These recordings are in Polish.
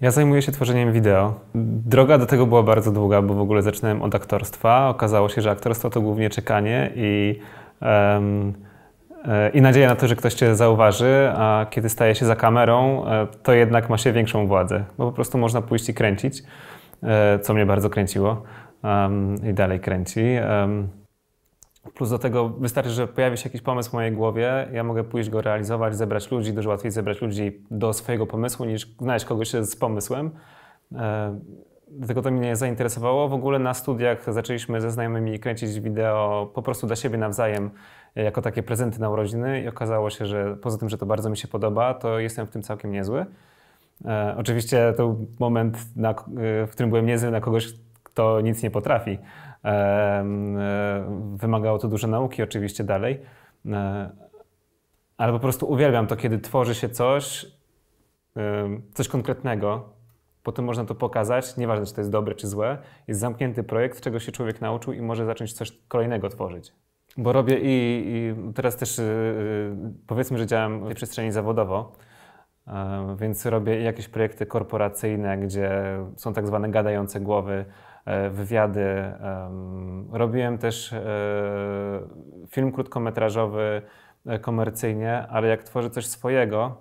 Ja zajmuję się tworzeniem wideo. Droga do tego była bardzo długa, bo w ogóle zaczynałem od aktorstwa. Okazało się, że aktorstwo to głównie czekanie i, um, i nadzieja na to, że ktoś cię zauważy, a kiedy staje się za kamerą, e, to jednak ma się większą władzę, bo po prostu można pójść i kręcić, e, co mnie bardzo kręciło um, i dalej kręci. Um, Plus do tego wystarczy, że pojawi się jakiś pomysł w mojej głowie, ja mogę pójść go realizować, zebrać ludzi, dużo łatwiej zebrać ludzi do swojego pomysłu niż znaleźć kogoś z pomysłem. Dlatego e, to mnie zainteresowało. W ogóle na studiach zaczęliśmy ze znajomymi kręcić wideo po prostu dla siebie nawzajem, e, jako takie prezenty na urodziny i okazało się, że poza tym, że to bardzo mi się podoba, to jestem w tym całkiem niezły. E, oczywiście to był moment, w którym byłem niezły na kogoś, kto nic nie potrafi, E, wymagało to dużo nauki oczywiście dalej, e, ale po prostu uwielbiam to, kiedy tworzy się coś, coś konkretnego, potem można to pokazać, nieważne czy to jest dobre czy złe, jest zamknięty projekt, czego się człowiek nauczył i może zacząć coś kolejnego tworzyć. Bo robię i, i teraz też e, powiedzmy, że działam w przestrzeni zawodowo, więc robię jakieś projekty korporacyjne, gdzie są tak zwane gadające głowy, E, wywiady. Robiłem też e, film krótkometrażowy e, komercyjnie, ale jak tworzę coś swojego,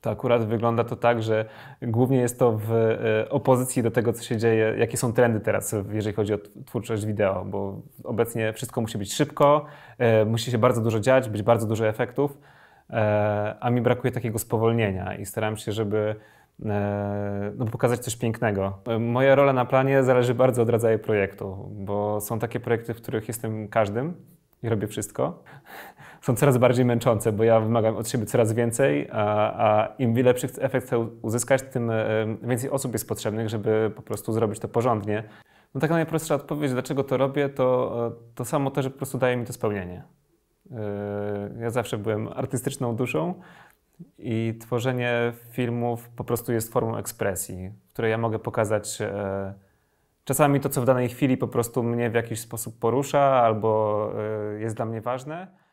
to akurat wygląda to tak, że głównie jest to w opozycji do tego, co się dzieje, jakie są trendy teraz, jeżeli chodzi o twórczość wideo, bo obecnie wszystko musi być szybko, musi się bardzo dużo dziać, być bardzo dużo efektów, a mi brakuje takiego spowolnienia i staram się, żeby E, no, pokazać coś pięknego. E, moja rola na planie zależy bardzo od rodzaju projektu, bo są takie projekty, w których jestem każdym i robię wszystko. Są coraz bardziej męczące, bo ja wymagam od siebie coraz więcej, a, a im lepszy efekt chcę uzyskać, tym e, więcej osób jest potrzebnych, żeby po prostu zrobić to porządnie. No taka najprostsza odpowiedź, dlaczego to robię, to, to samo to, że po prostu daje mi to spełnienie. Ja zawsze byłem artystyczną duszą, i tworzenie filmów po prostu jest formą ekspresji, w której ja mogę pokazać e, czasami to, co w danej chwili po prostu mnie w jakiś sposób porusza albo e, jest dla mnie ważne.